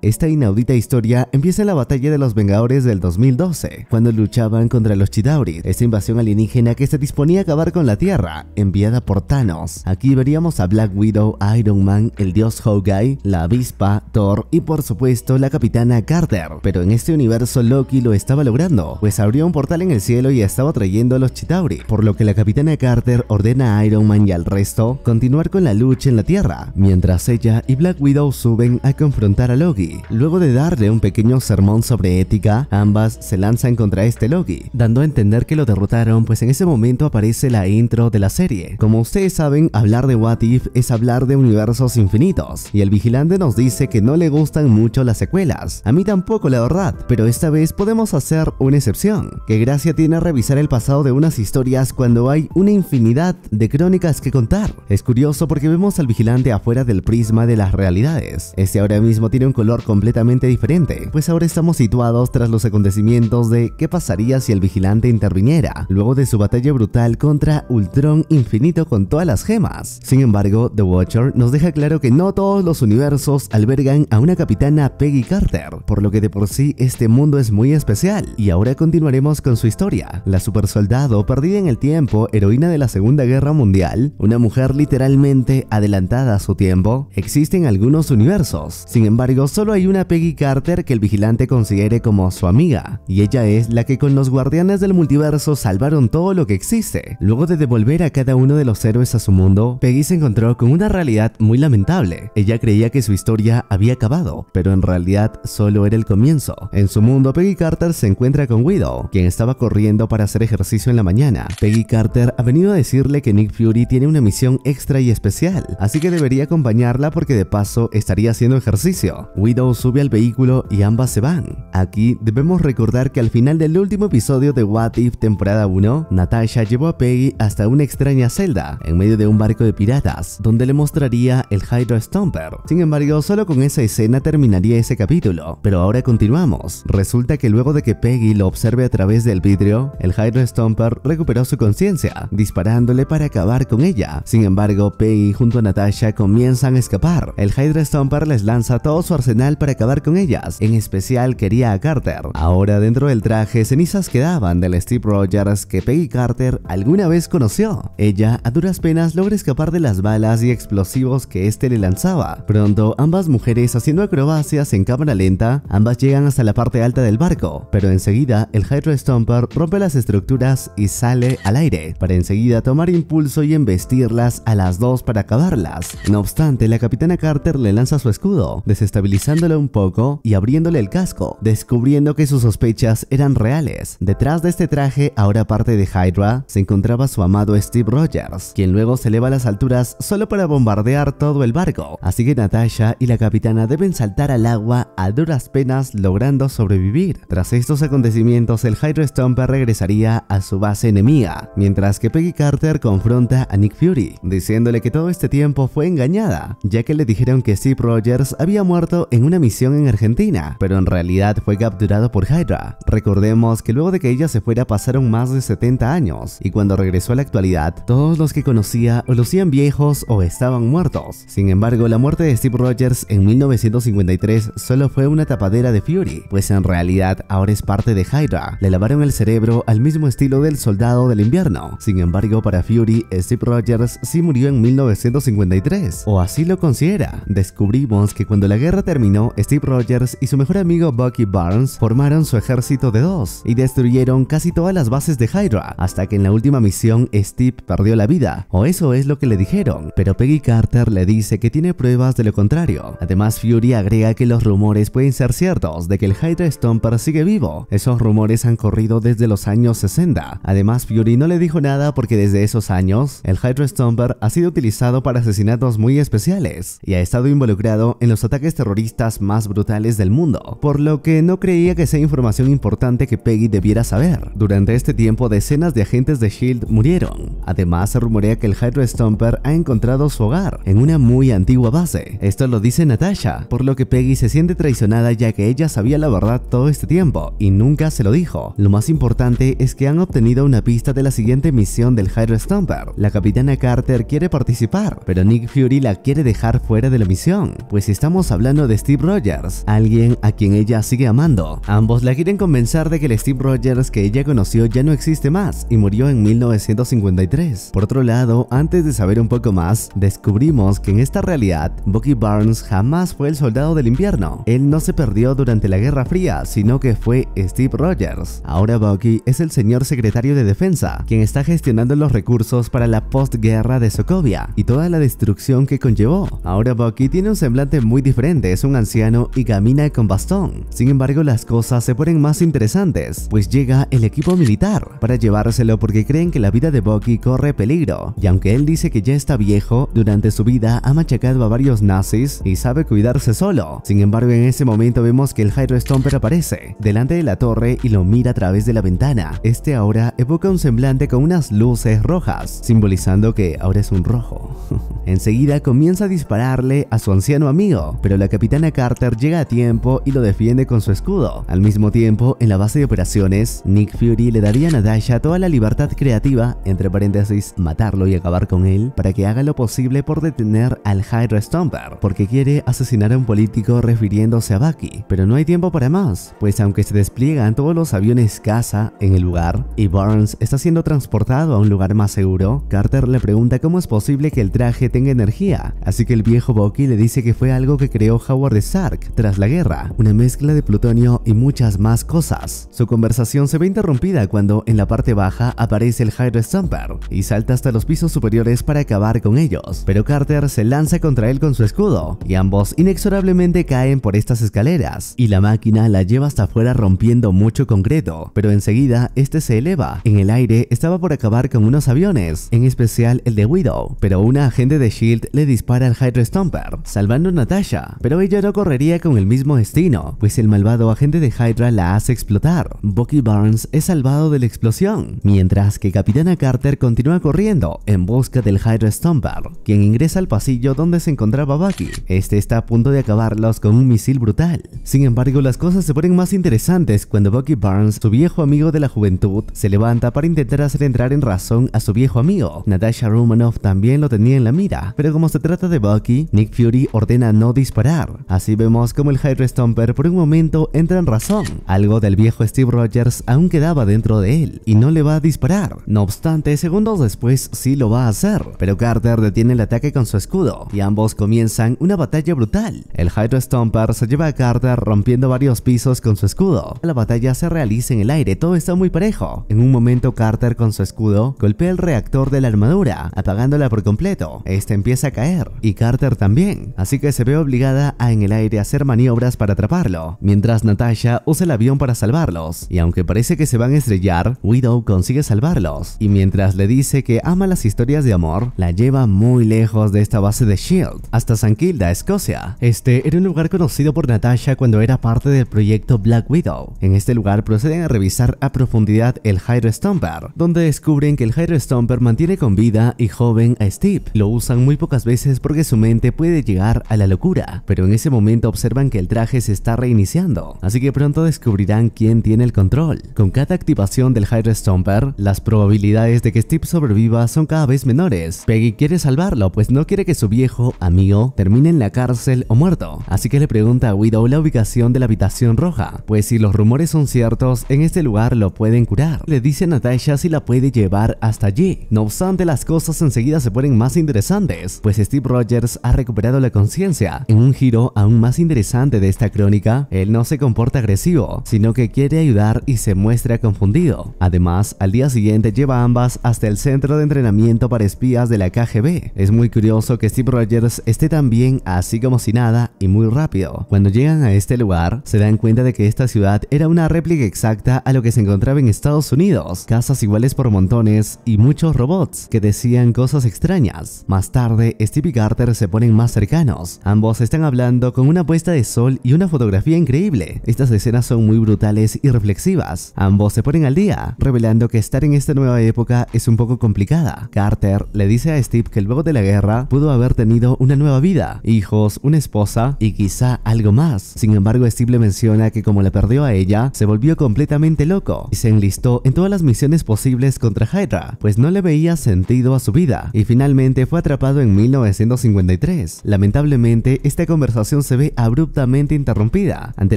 Esta inaudita historia empieza en la batalla de los Vengadores del 2012, cuando luchaban contra los Chitauri, esa invasión alienígena que se disponía a acabar con la Tierra, enviada por Thanos. Aquí veríamos a Black Widow, Iron Man, el dios Hawkeye, la avispa, Thor y por supuesto la capitana Carter. Pero en este universo Loki lo estaba logrando, pues abrió un portal en el cielo y estaba trayendo a los Chitauri, por lo que la capitana Carter ordena a Iron Man y al resto continuar con la lucha en la Tierra, mientras ella y Black Widow suben a confrontar a Loki Luego de darle un pequeño sermón sobre ética, ambas se lanzan contra este Logi, dando a entender que lo derrotaron, pues en ese momento aparece la intro de la serie. Como ustedes saben, hablar de What If es hablar de universos infinitos, y el vigilante nos dice que no le gustan mucho las secuelas. A mí tampoco, la verdad, pero esta vez podemos hacer una excepción. Que gracia tiene revisar el pasado de unas historias cuando hay una infinidad de crónicas que contar. Es curioso porque vemos al vigilante afuera del prisma de las realidades. Este ahora mismo tiene un completamente diferente, pues ahora estamos situados tras los acontecimientos de qué pasaría si el vigilante interviniera, luego de su batalla brutal contra Ultron Infinito con todas las gemas. Sin embargo, The Watcher nos deja claro que no todos los universos albergan a una capitana Peggy Carter, por lo que de por sí este mundo es muy especial. Y ahora continuaremos con su historia. La supersoldado perdida en el tiempo, heroína de la Segunda Guerra Mundial, una mujer literalmente adelantada a su tiempo, existen algunos universos. Sin embargo, solo hay una Peggy Carter que el vigilante considere como su amiga, y ella es la que con los guardianes del multiverso salvaron todo lo que existe. Luego de devolver a cada uno de los héroes a su mundo, Peggy se encontró con una realidad muy lamentable. Ella creía que su historia había acabado, pero en realidad solo era el comienzo. En su mundo, Peggy Carter se encuentra con Widow, quien estaba corriendo para hacer ejercicio en la mañana. Peggy Carter ha venido a decirle que Nick Fury tiene una misión extra y especial, así que debería acompañarla porque de paso estaría haciendo ejercicio. Widow sube al vehículo y ambas se van. Aquí debemos recordar que al final del último episodio de What If temporada 1, Natasha llevó a Peggy hasta una extraña celda, en medio de un barco de piratas, donde le mostraría el Hydra Stomper. Sin embargo, solo con esa escena terminaría ese capítulo. Pero ahora continuamos. Resulta que luego de que Peggy lo observe a través del vidrio, el Hydro Stomper recuperó su conciencia, disparándole para acabar con ella. Sin embargo, Peggy junto a Natasha comienzan a escapar. El Hydra Stomper les lanza todo su arsenal para acabar con ellas, en especial quería a Carter. Ahora dentro del traje, cenizas quedaban del Steve Rogers que Peggy Carter alguna vez conoció. Ella a duras penas logra escapar de las balas y explosivos que este le lanzaba. Pronto, ambas mujeres haciendo acrobacias en cámara lenta, ambas llegan hasta la parte alta del barco, pero enseguida el Hydro Stomper rompe las estructuras y sale al aire, para enseguida tomar impulso y embestirlas a las dos para acabarlas. No obstante, la capitana Carter le lanza su escudo, desestabilizando pisándole un poco y abriéndole el casco, descubriendo que sus sospechas eran reales. Detrás de este traje, ahora parte de Hydra, se encontraba su amado Steve Rogers, quien luego se eleva a las alturas solo para bombardear todo el barco. Así que Natasha y la capitana deben saltar al agua a duras penas logrando sobrevivir. Tras estos acontecimientos, el Hydra Stomper regresaría a su base enemiga, mientras que Peggy Carter confronta a Nick Fury, diciéndole que todo este tiempo fue engañada, ya que le dijeron que Steve Rogers había muerto en una misión en Argentina, pero en realidad fue capturado por Hydra. Recordemos que luego de que ella se fuera pasaron más de 70 años, y cuando regresó a la actualidad, todos los que conocía o lucían viejos o estaban muertos. Sin embargo, la muerte de Steve Rogers en 1953 solo fue una tapadera de Fury, pues en realidad ahora es parte de Hydra. Le lavaron el cerebro al mismo estilo del soldado del invierno. Sin embargo, para Fury, Steve Rogers sí murió en 1953, o así lo considera. Descubrimos que cuando la guerra terminó, terminó, Steve Rogers y su mejor amigo Bucky Barnes formaron su ejército de dos y destruyeron casi todas las bases de Hydra, hasta que en la última misión Steve perdió la vida, o eso es lo que le dijeron, pero Peggy Carter le dice que tiene pruebas de lo contrario. Además, Fury agrega que los rumores pueden ser ciertos de que el Hydra Stomper sigue vivo. Esos rumores han corrido desde los años 60. Además, Fury no le dijo nada porque desde esos años, el Hydra Stomper ha sido utilizado para asesinatos muy especiales y ha estado involucrado en los ataques terroristas más brutales del mundo, por lo que no creía que sea información importante que Peggy debiera saber. Durante este tiempo, decenas de agentes de S.H.I.E.L.D. murieron. Además, se rumorea que el Hydro Stomper ha encontrado su hogar en una muy antigua base. Esto lo dice Natasha, por lo que Peggy se siente traicionada ya que ella sabía la verdad todo este tiempo y nunca se lo dijo. Lo más importante es que han obtenido una pista de la siguiente misión del Hydro Stomper. La capitana Carter quiere participar, pero Nick Fury la quiere dejar fuera de la misión, pues estamos hablando de Steve Rogers, alguien a quien ella sigue amando. Ambos la quieren convencer de que el Steve Rogers que ella conoció ya no existe más y murió en 1953. Por otro lado, antes de saber un poco más, descubrimos que en esta realidad, Bucky Barnes jamás fue el soldado del invierno. Él no se perdió durante la Guerra Fría, sino que fue Steve Rogers. Ahora Bucky es el señor secretario de defensa, quien está gestionando los recursos para la postguerra de Sokovia y toda la destrucción que conllevó. Ahora Bucky tiene un semblante muy diferente, un anciano y camina con bastón. Sin embargo, las cosas se ponen más interesantes, pues llega el equipo militar para llevárselo porque creen que la vida de Bucky corre peligro. Y aunque él dice que ya está viejo, durante su vida ha machacado a varios nazis y sabe cuidarse solo. Sin embargo, en ese momento vemos que el Hydro Stomper aparece delante de la torre y lo mira a través de la ventana. Este ahora evoca un semblante con unas luces rojas, simbolizando que ahora es un rojo. Enseguida comienza a dispararle a su anciano amigo, pero la capitana a Carter llega a tiempo y lo defiende con su escudo. Al mismo tiempo, en la base de operaciones, Nick Fury le daría a Natasha toda la libertad creativa, entre paréntesis, matarlo y acabar con él, para que haga lo posible por detener al Hydra Stomper, porque quiere asesinar a un político refiriéndose a Bucky. Pero no hay tiempo para más, pues aunque se despliegan todos los aviones casa en el lugar y Burns está siendo transportado a un lugar más seguro, Carter le pregunta cómo es posible que el traje tenga energía, así que el viejo Bucky le dice que fue algo que creó Howard de Sark tras la guerra, una mezcla de plutonio y muchas más cosas. Su conversación se ve interrumpida cuando en la parte baja aparece el Hydro Stomper y salta hasta los pisos superiores para acabar con ellos, pero Carter se lanza contra él con su escudo y ambos inexorablemente caen por estas escaleras y la máquina la lleva hasta afuera rompiendo mucho concreto, pero enseguida este se eleva. En el aire estaba por acabar con unos aviones, en especial el de Widow, pero una agente de SHIELD le dispara al Hydro Stomper, salvando a Natasha, pero ella no correría con el mismo destino, pues el malvado agente de Hydra la hace explotar. Bucky Barnes es salvado de la explosión, mientras que Capitana Carter continúa corriendo en busca del Hydra Stomper, quien ingresa al pasillo donde se encontraba Bucky. Este está a punto de acabarlos con un misil brutal. Sin embargo, las cosas se ponen más interesantes cuando Bucky Barnes, su viejo amigo de la juventud, se levanta para intentar hacer entrar en razón a su viejo amigo. Natasha Romanoff también lo tenía en la mira, pero como se trata de Bucky, Nick Fury ordena no disparar, Así vemos como el Hydro Stomper por un momento entra en razón. Algo del viejo Steve Rogers aún quedaba dentro de él y no le va a disparar. No obstante, segundos después sí lo va a hacer, pero Carter detiene el ataque con su escudo y ambos comienzan una batalla brutal. El Hydro Stomper se lleva a Carter rompiendo varios pisos con su escudo. La batalla se realiza en el aire, todo está muy parejo. En un momento Carter con su escudo golpea el reactor de la armadura, apagándola por completo. Este empieza a caer y Carter también, así que se ve obligada a en el aire hacer maniobras para atraparlo, mientras Natasha usa el avión para salvarlos, y aunque parece que se van a estrellar, Widow consigue salvarlos, y mientras le dice que ama las historias de amor, la lleva muy lejos de esta base de SHIELD, hasta San Kilda, Escocia. Este era un lugar conocido por Natasha cuando era parte del proyecto Black Widow. En este lugar proceden a revisar a profundidad el Hydro Stomper, donde descubren que el Hydro Stomper mantiene con vida y joven a Steve. Lo usan muy pocas veces porque su mente puede llegar a la locura, pero en ese momento observan que el traje se está reiniciando, así que pronto descubrirán quién tiene el control. Con cada activación del Hydra Stomper, las probabilidades de que Steve sobreviva son cada vez menores. Peggy quiere salvarlo, pues no quiere que su viejo amigo termine en la cárcel o muerto, así que le pregunta a Widow la ubicación de la habitación roja, pues si los rumores son ciertos, en este lugar lo pueden curar. Le dice a Natasha si la puede llevar hasta allí. No obstante, las cosas enseguida se ponen más interesantes, pues Steve Rogers ha recuperado la conciencia en un giro aún más interesante de esta crónica, él no se comporta agresivo, sino que quiere ayudar y se muestra confundido. Además, al día siguiente lleva a ambas hasta el centro de entrenamiento para espías de la KGB. Es muy curioso que Steve Rogers esté tan bien así como si nada y muy rápido. Cuando llegan a este lugar, se dan cuenta de que esta ciudad era una réplica exacta a lo que se encontraba en Estados Unidos, casas iguales por montones y muchos robots que decían cosas extrañas. Más tarde, Steve y Carter se ponen más cercanos. Ambos están hablando con una puesta de sol y una fotografía increíble. Estas escenas son muy brutales y reflexivas. Ambos se ponen al día, revelando que estar en esta nueva época es un poco complicada. Carter le dice a Steve que luego de la guerra pudo haber tenido una nueva vida, hijos, una esposa y quizá algo más. Sin embargo, Steve le menciona que como la perdió a ella, se volvió completamente loco y se enlistó en todas las misiones posibles contra Hydra, pues no le veía sentido a su vida y finalmente fue atrapado en 1953. Lamentablemente, esta conversación se ve abruptamente interrumpida ante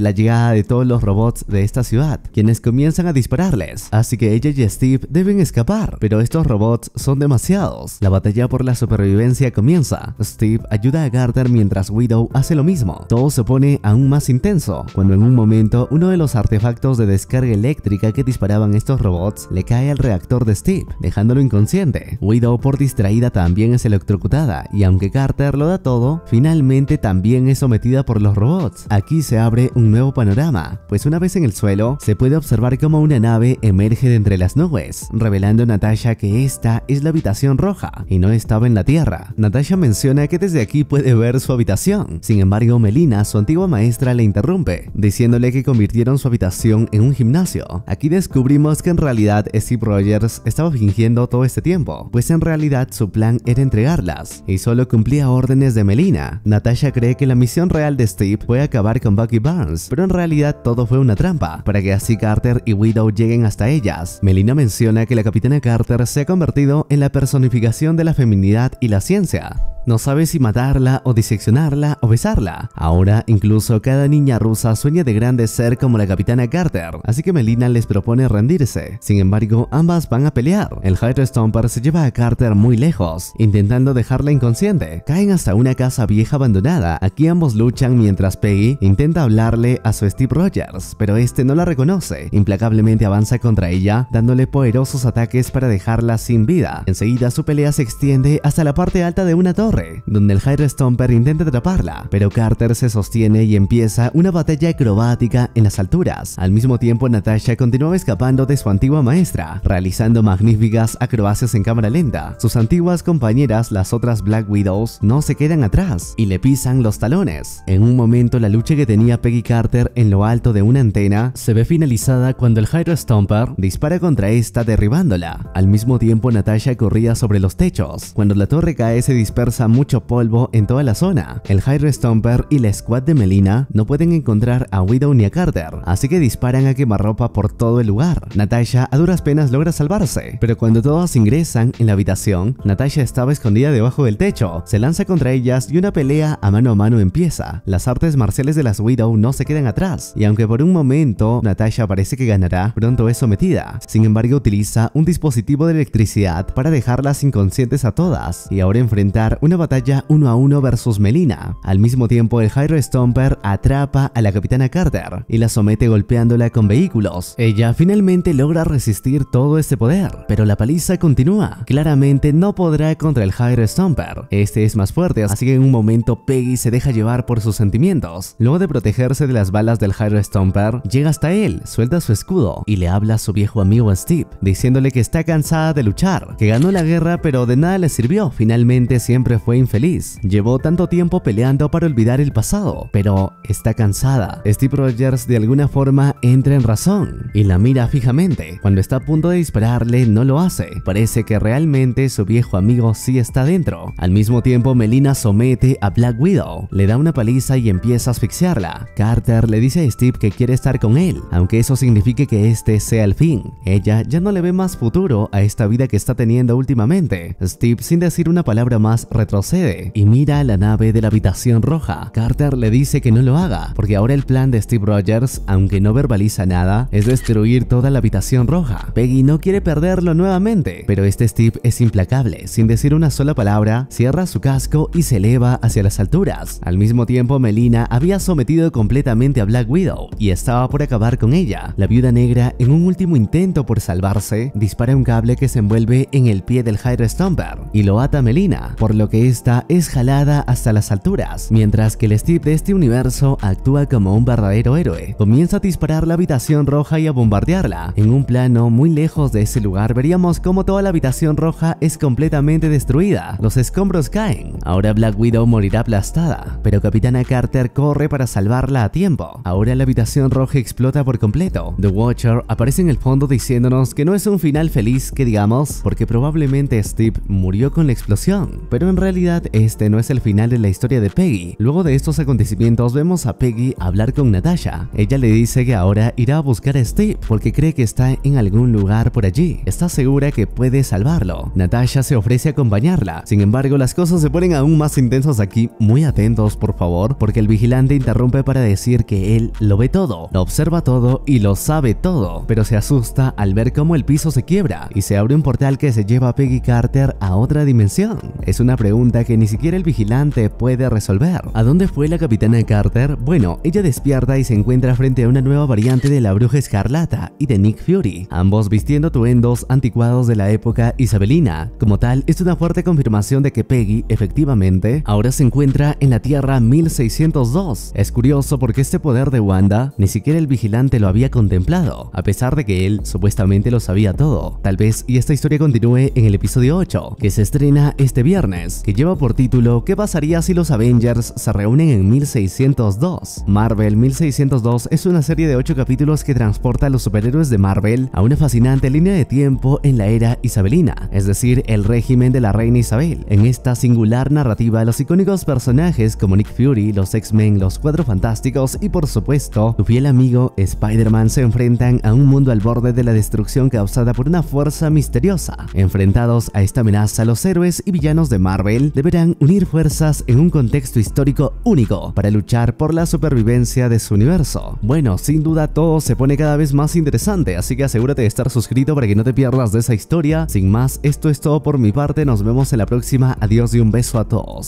la llegada de todos los robots de esta ciudad, quienes comienzan a dispararles, así que ella y Steve deben escapar, pero estos robots son demasiados. La batalla por la supervivencia comienza, Steve ayuda a Carter mientras Widow hace lo mismo. Todo se pone aún más intenso, cuando en un momento uno de los artefactos de descarga eléctrica que disparaban estos robots le cae al reactor de Steve, dejándolo inconsciente. Widow por distraída también es electrocutada, y aunque Carter lo da todo, finalmente también es sometida por los robots. Aquí se abre un nuevo panorama, pues una vez en el suelo, se puede observar cómo una nave emerge de entre las nubes, revelando a Natasha que esta es la habitación roja y no estaba en la Tierra. Natasha menciona que desde aquí puede ver su habitación. Sin embargo, Melina, su antigua maestra, le interrumpe, diciéndole que convirtieron su habitación en un gimnasio. Aquí descubrimos que en realidad Steve Rogers estaba fingiendo todo este tiempo, pues en realidad su plan era entregarlas y solo cumplía órdenes de Melina. Natasha cree que la la misión real de Steve fue acabar con Bucky Barnes, pero en realidad todo fue una trampa, para que así Carter y Widow lleguen hasta ellas. Melina menciona que la Capitana Carter se ha convertido en la personificación de la feminidad y la ciencia. No sabe si matarla o diseccionarla o besarla. Ahora, incluso cada niña rusa sueña de grande ser como la capitana Carter, así que Melina les propone rendirse. Sin embargo, ambas van a pelear. El Hydro Stomper se lleva a Carter muy lejos, intentando dejarla inconsciente. Caen hasta una casa vieja abandonada. Aquí ambos luchan mientras Peggy intenta hablarle a su Steve Rogers, pero este no la reconoce. Implacablemente avanza contra ella, dándole poderosos ataques para dejarla sin vida. Enseguida su pelea se extiende hasta la parte alta de una torre donde el Hydro Stomper intenta atraparla, pero Carter se sostiene y empieza una batalla acrobática en las alturas. Al mismo tiempo, Natasha continúa escapando de su antigua maestra, realizando magníficas acrobacias en cámara lenta. Sus antiguas compañeras, las otras Black Widows, no se quedan atrás y le pisan los talones. En un momento, la lucha que tenía Peggy Carter en lo alto de una antena se ve finalizada cuando el Hydro Stomper dispara contra esta derribándola. Al mismo tiempo, Natasha corría sobre los techos. Cuando la torre cae, se dispersa mucho polvo en toda la zona. El Hydra Stomper y la squad de Melina no pueden encontrar a Widow ni a Carter, así que disparan a quemarropa por todo el lugar. Natasha a duras penas logra salvarse, pero cuando todos ingresan en la habitación, Natasha estaba escondida debajo del techo, se lanza contra ellas y una pelea a mano a mano empieza. Las artes marciales de las Widow no se quedan atrás, y aunque por un momento Natasha parece que ganará, pronto es sometida. Sin embargo, utiliza un dispositivo de electricidad para dejarlas inconscientes a todas, y ahora enfrentar una batalla uno a uno versus Melina. Al mismo tiempo, el Hydro Stomper atrapa a la Capitana Carter y la somete golpeándola con vehículos. Ella finalmente logra resistir todo este poder, pero la paliza continúa. Claramente no podrá contra el Hydro Stomper. Este es más fuerte, así que en un momento Peggy se deja llevar por sus sentimientos. Luego de protegerse de las balas del Hydro Stomper, llega hasta él, suelta su escudo y le habla a su viejo amigo Steve, diciéndole que está cansada de luchar, que ganó la guerra pero de nada le sirvió, finalmente siempre fue infeliz. Llevó tanto tiempo peleando para olvidar el pasado, pero está cansada. Steve Rogers de alguna forma entra en razón y la mira fijamente. Cuando está a punto de dispararle, no lo hace. Parece que realmente su viejo amigo sí está dentro. Al mismo tiempo, Melina somete a Black Widow, le da una paliza y empieza a asfixiarla. Carter le dice a Steve que quiere estar con él, aunque eso signifique que este sea el fin. Ella ya no le ve más futuro a esta vida que está teniendo últimamente. Steve, sin decir una palabra más, retrocede y mira a la nave de la habitación roja. Carter le dice que no lo haga, porque ahora el plan de Steve Rogers, aunque no verbaliza nada, es destruir toda la habitación roja. Peggy no quiere perderlo nuevamente, pero este Steve es implacable. Sin decir una sola palabra, cierra su casco y se eleva hacia las alturas. Al mismo tiempo, Melina había sometido completamente a Black Widow y estaba por acabar con ella. La viuda negra, en un último intento por salvarse, dispara un cable que se envuelve en el pie del Hydra Stomper y lo ata a Melina, por lo que esta es jalada hasta las alturas, mientras que el Steve de este universo actúa como un verdadero héroe. Comienza a disparar la habitación roja y a bombardearla. En un plano muy lejos de ese lugar veríamos cómo toda la habitación roja es completamente destruida. Los escombros caen. Ahora Black Widow morirá aplastada, pero Capitana Carter corre para salvarla a tiempo. Ahora la habitación roja explota por completo. The Watcher aparece en el fondo diciéndonos que no es un final feliz que digamos, porque probablemente Steve murió con la explosión, pero en realidad realidad este no es el final de la historia de Peggy. Luego de estos acontecimientos vemos a Peggy hablar con Natasha. Ella le dice que ahora irá a buscar a Steve porque cree que está en algún lugar por allí. Está segura que puede salvarlo. Natasha se ofrece a acompañarla. Sin embargo, las cosas se ponen aún más intensas aquí. Muy atentos, por favor, porque el vigilante interrumpe para decir que él lo ve todo, lo observa todo y lo sabe todo, pero se asusta al ver cómo el piso se quiebra y se abre un portal que se lleva a Peggy Carter a otra dimensión. Es una pregunta que ni siquiera el vigilante puede resolver. ¿A dónde fue la capitana Carter? Bueno, ella despierta y se encuentra frente a una nueva variante de la bruja escarlata y de Nick Fury, ambos vistiendo tuendos anticuados de la época isabelina. Como tal, es una fuerte confirmación de que Peggy, efectivamente, ahora se encuentra en la Tierra 1602. Es curioso porque este poder de Wanda, ni siquiera el vigilante lo había contemplado, a pesar de que él supuestamente lo sabía todo. Tal vez y esta historia continúe en el episodio 8, que se estrena este viernes que lleva por título ¿Qué pasaría si los Avengers se reúnen en 1602? Marvel 1602 es una serie de 8 capítulos que transporta a los superhéroes de Marvel a una fascinante línea de tiempo en la era isabelina, es decir, el régimen de la reina Isabel. En esta singular narrativa, los icónicos personajes como Nick Fury, los X-Men, los Cuatro Fantásticos y por supuesto, su fiel amigo Spider-Man se enfrentan a un mundo al borde de la destrucción causada por una fuerza misteriosa. Enfrentados a esta amenaza, los héroes y villanos de Marvel deberán unir fuerzas en un contexto histórico único para luchar por la supervivencia de su universo. Bueno, sin duda todo se pone cada vez más interesante, así que asegúrate de estar suscrito para que no te pierdas de esa historia. Sin más, esto es todo por mi parte, nos vemos en la próxima, adiós y un beso a todos.